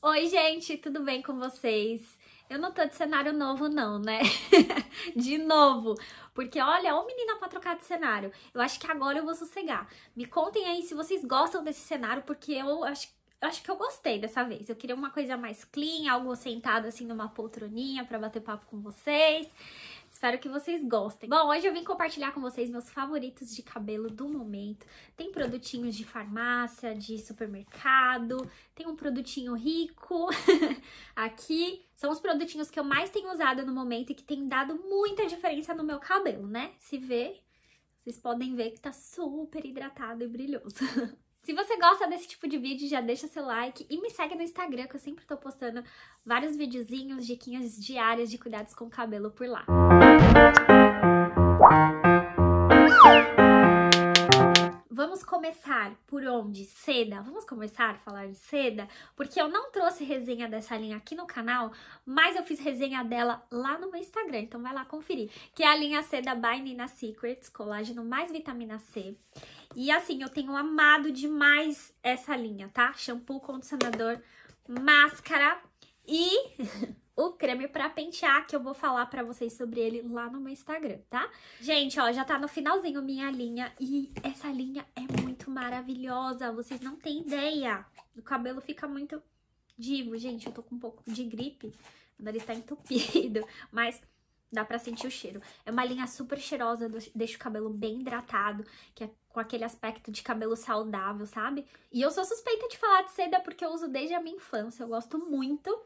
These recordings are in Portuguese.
Oi, gente, tudo bem com vocês? Eu não tô de cenário novo, não, né? de novo. Porque olha, ô menina pra trocar de cenário. Eu acho que agora eu vou sossegar. Me contem aí se vocês gostam desse cenário, porque eu acho, eu acho que eu gostei dessa vez. Eu queria uma coisa mais clean, algo sentado assim numa poltroninha pra bater papo com vocês. Espero que vocês gostem. Bom, hoje eu vim compartilhar com vocês meus favoritos de cabelo do momento. Tem produtinhos de farmácia, de supermercado, tem um produtinho rico aqui. São os produtinhos que eu mais tenho usado no momento e que tem dado muita diferença no meu cabelo, né? Se vê, vocês podem ver que tá super hidratado e brilhoso. Se você gosta desse tipo de vídeo, já deixa seu like e me segue no Instagram, que eu sempre tô postando vários videozinhos, diquinhas diárias de cuidados com o cabelo por lá. Vamos começar por onde? Seda. Vamos começar a falar de seda? Porque eu não trouxe resenha dessa linha aqui no canal, mas eu fiz resenha dela lá no meu Instagram, então vai lá conferir. Que é a linha Seda by Nina Secrets, colágeno mais vitamina C. E assim, eu tenho amado demais essa linha, tá? Shampoo, condicionador, máscara e... o creme pra pentear, que eu vou falar pra vocês sobre ele lá no meu Instagram, tá? Gente, ó, já tá no finalzinho minha linha e essa linha é muito maravilhosa, vocês não têm ideia. O cabelo fica muito divo, gente, eu tô com um pouco de gripe, o nariz tá entupido, mas... Dá pra sentir o cheiro. É uma linha super cheirosa, deixa o cabelo bem hidratado, que é com aquele aspecto de cabelo saudável, sabe? E eu sou suspeita de falar de seda porque eu uso desde a minha infância, eu gosto muito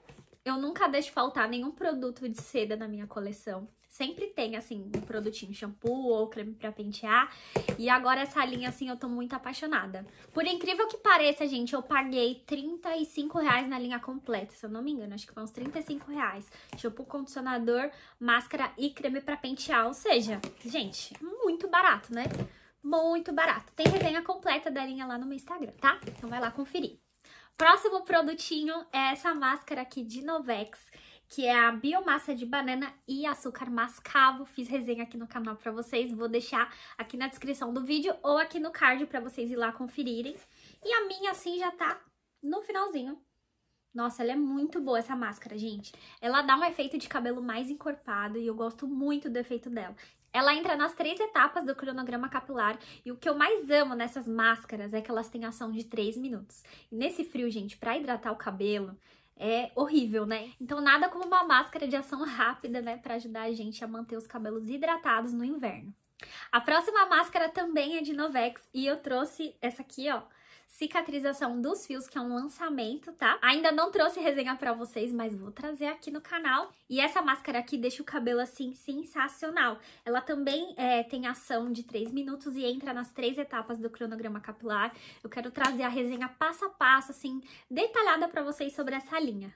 eu nunca deixo faltar nenhum produto de seda na minha coleção. Sempre tem, assim, um produtinho shampoo ou creme pra pentear. E agora essa linha, assim, eu tô muito apaixonada. Por incrível que pareça, gente, eu paguei 35 reais na linha completa, se eu não me engano. Acho que foi uns 35 reais. Shampoo, condicionador, máscara e creme pra pentear. Ou seja, gente, muito barato, né? Muito barato. Tem resenha completa da linha lá no meu Instagram, tá? Então vai lá conferir. Próximo produtinho é essa máscara aqui de Novex, que é a biomassa de banana e açúcar mascavo. Fiz resenha aqui no canal pra vocês, vou deixar aqui na descrição do vídeo ou aqui no card pra vocês ir lá conferirem. E a minha, assim, já tá no finalzinho. Nossa, ela é muito boa essa máscara, gente. Ela dá um efeito de cabelo mais encorpado e eu gosto muito do efeito dela. Ela entra nas três etapas do cronograma capilar e o que eu mais amo nessas máscaras é que elas têm ação de três minutos. E nesse frio, gente, para hidratar o cabelo, é horrível, né? Então nada como uma máscara de ação rápida, né, para ajudar a gente a manter os cabelos hidratados no inverno. A próxima máscara também é de Novex e eu trouxe essa aqui, ó, Cicatrização dos Fios, que é um lançamento, tá? Ainda não trouxe resenha pra vocês, mas vou trazer aqui no canal. E essa máscara aqui deixa o cabelo, assim, sensacional. Ela também é, tem ação de 3 minutos e entra nas três etapas do cronograma capilar. Eu quero trazer a resenha passo a passo, assim, detalhada pra vocês sobre essa linha.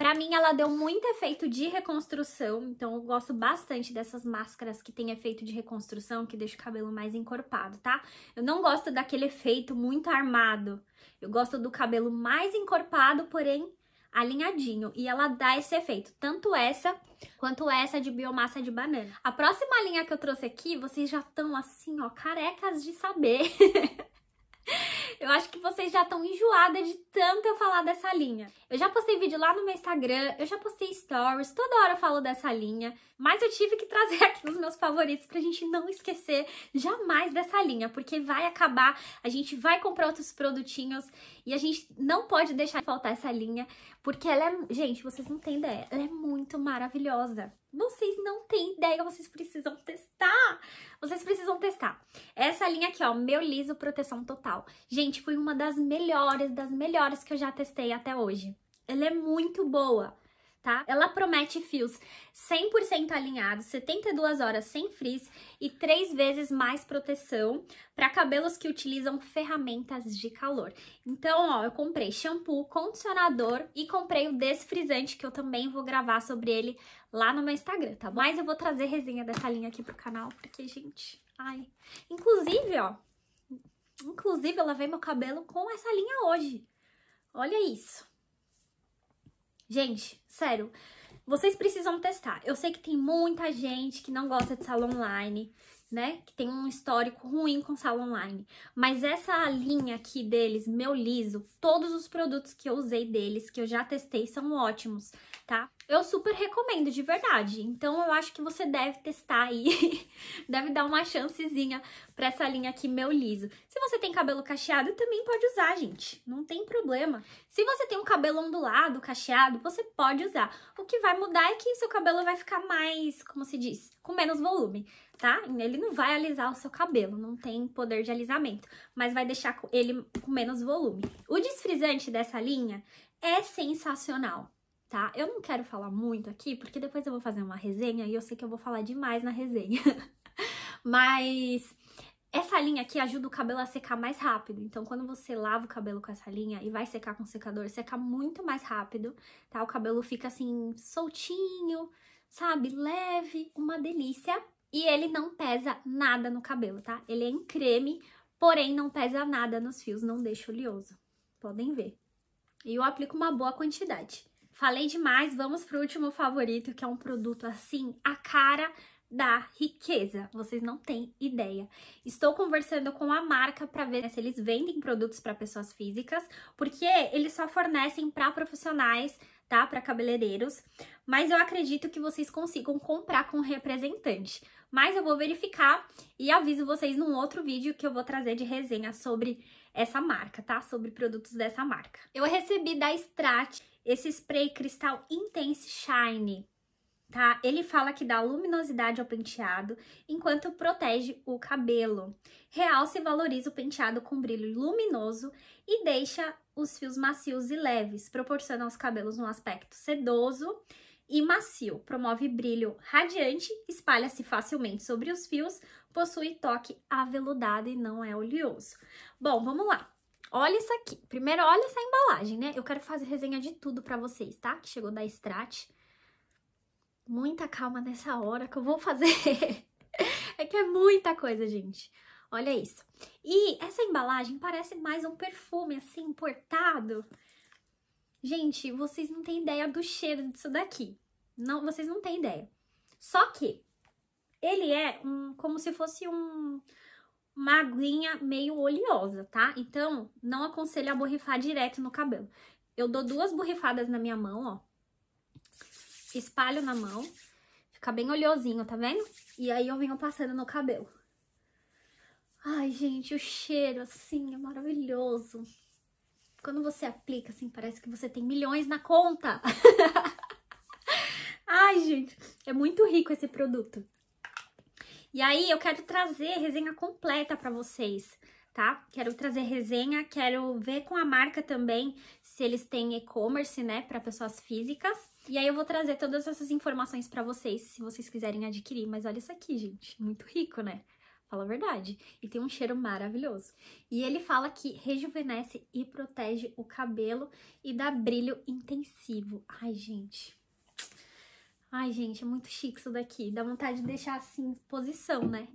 Pra mim, ela deu muito efeito de reconstrução, então eu gosto bastante dessas máscaras que tem efeito de reconstrução, que deixa o cabelo mais encorpado, tá? Eu não gosto daquele efeito muito armado, eu gosto do cabelo mais encorpado, porém alinhadinho, e ela dá esse efeito, tanto essa quanto essa de biomassa de banana. A próxima linha que eu trouxe aqui, vocês já estão assim, ó, carecas de saber... Eu acho que vocês já estão enjoadas de tanto eu falar dessa linha. Eu já postei vídeo lá no meu Instagram, eu já postei stories, toda hora eu falo dessa linha, mas eu tive que trazer aqui nos meus favoritos pra gente não esquecer jamais dessa linha, porque vai acabar, a gente vai comprar outros produtinhos e a gente não pode deixar faltar essa linha, porque ela é, gente, vocês não têm ideia, ela é muito maravilhosa. Vocês não têm ideia, vocês precisam testar. Vocês precisam testar. Essa linha aqui, ó, meu liso proteção total. Gente, Gente, foi uma das melhores, das melhores que eu já testei até hoje. Ela é muito boa, tá? Ela promete fios 100% alinhados, 72 horas sem frizz e três vezes mais proteção para cabelos que utilizam ferramentas de calor. Então, ó, eu comprei shampoo, condicionador e comprei o desfrizante, que eu também vou gravar sobre ele lá no meu Instagram, tá bom? Mas eu vou trazer resenha dessa linha aqui pro canal, porque, gente... Ai. Inclusive, ó, Inclusive, eu lavei meu cabelo com essa linha hoje. Olha isso. Gente, sério, vocês precisam testar. Eu sei que tem muita gente que não gosta de sala online, né? Que tem um histórico ruim com sala online. Mas essa linha aqui deles, meu liso, todos os produtos que eu usei deles, que eu já testei, são ótimos tá? Eu super recomendo, de verdade. Então, eu acho que você deve testar aí, deve dar uma chancezinha pra essa linha aqui, meu liso. Se você tem cabelo cacheado, também pode usar, gente. Não tem problema. Se você tem um cabelo ondulado, cacheado, você pode usar. O que vai mudar é que seu cabelo vai ficar mais, como se diz, com menos volume, tá? Ele não vai alisar o seu cabelo, não tem poder de alisamento, mas vai deixar ele com menos volume. O desfrisante dessa linha é sensacional tá? Eu não quero falar muito aqui, porque depois eu vou fazer uma resenha e eu sei que eu vou falar demais na resenha. Mas essa linha aqui ajuda o cabelo a secar mais rápido. Então, quando você lava o cabelo com essa linha e vai secar com o secador, seca muito mais rápido, tá? O cabelo fica assim, soltinho, sabe? Leve, uma delícia. E ele não pesa nada no cabelo, tá? Ele é em creme, porém não pesa nada nos fios, não deixa oleoso. Podem ver. E eu aplico uma boa quantidade. Falei demais, vamos pro último favorito, que é um produto assim, a cara da riqueza. Vocês não têm ideia. Estou conversando com a marca para ver se eles vendem produtos para pessoas físicas, porque eles só fornecem para profissionais, tá? Para cabeleireiros, mas eu acredito que vocês consigam comprar com um representante. Mas eu vou verificar e aviso vocês num outro vídeo que eu vou trazer de resenha sobre essa marca, tá? Sobre produtos dessa marca. Eu recebi da Strat esse spray cristal Intense Shine, tá? Ele fala que dá luminosidade ao penteado, enquanto protege o cabelo. Realça e valoriza o penteado com brilho luminoso e deixa os fios macios e leves, proporciona aos cabelos um aspecto sedoso e macio, promove brilho radiante, espalha-se facilmente sobre os fios, possui toque aveludado e não é oleoso. Bom, vamos lá. Olha isso aqui. Primeiro, olha essa embalagem, né? Eu quero fazer resenha de tudo pra vocês, tá? Que chegou da Strat. Muita calma nessa hora que eu vou fazer. é que é muita coisa, gente. Olha isso. E essa embalagem parece mais um perfume, assim, importado. Gente, vocês não têm ideia do cheiro disso daqui. Não, vocês não têm ideia. Só que ele é um, como se fosse um magrinha, meio oleosa, tá? Então, não aconselho a borrifar direto no cabelo. Eu dou duas borrifadas na minha mão, ó. Espalho na mão. Fica bem oleosinho, tá vendo? E aí eu venho passando no cabelo. Ai, gente, o cheiro, assim, é maravilhoso. Quando você aplica, assim, parece que você tem milhões na conta. Ai, gente, é muito rico esse produto. E aí eu quero trazer resenha completa para vocês, tá? Quero trazer resenha, quero ver com a marca também se eles têm e-commerce, né, para pessoas físicas. E aí eu vou trazer todas essas informações para vocês, se vocês quiserem adquirir. Mas olha isso aqui, gente, muito rico, né? Fala a verdade. E tem um cheiro maravilhoso. E ele fala que rejuvenesce e protege o cabelo e dá brilho intensivo. Ai, gente, Ai, gente, é muito chique isso daqui. Dá vontade de deixar assim em exposição, né?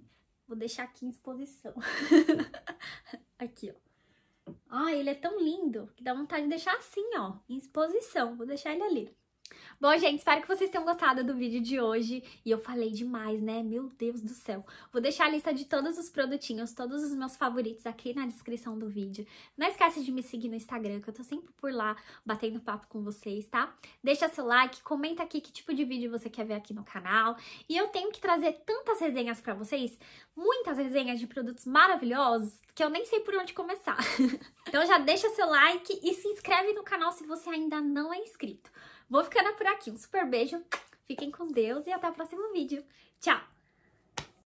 Vou deixar aqui em exposição. aqui, ó. Ai, ele é tão lindo que dá vontade de deixar assim, ó, em exposição. Vou deixar ele ali. Bom, gente, espero que vocês tenham gostado do vídeo de hoje. E eu falei demais, né? Meu Deus do céu. Vou deixar a lista de todos os produtinhos, todos os meus favoritos aqui na descrição do vídeo. Não esquece de me seguir no Instagram, que eu tô sempre por lá, batendo papo com vocês, tá? Deixa seu like, comenta aqui que tipo de vídeo você quer ver aqui no canal. E eu tenho que trazer tantas resenhas pra vocês, muitas resenhas de produtos maravilhosos, que eu nem sei por onde começar. então já deixa seu like e se inscreve no canal se você ainda não é inscrito. Vou ficando por aqui. Um super beijo. Fiquem com Deus e até o próximo vídeo. Tchau!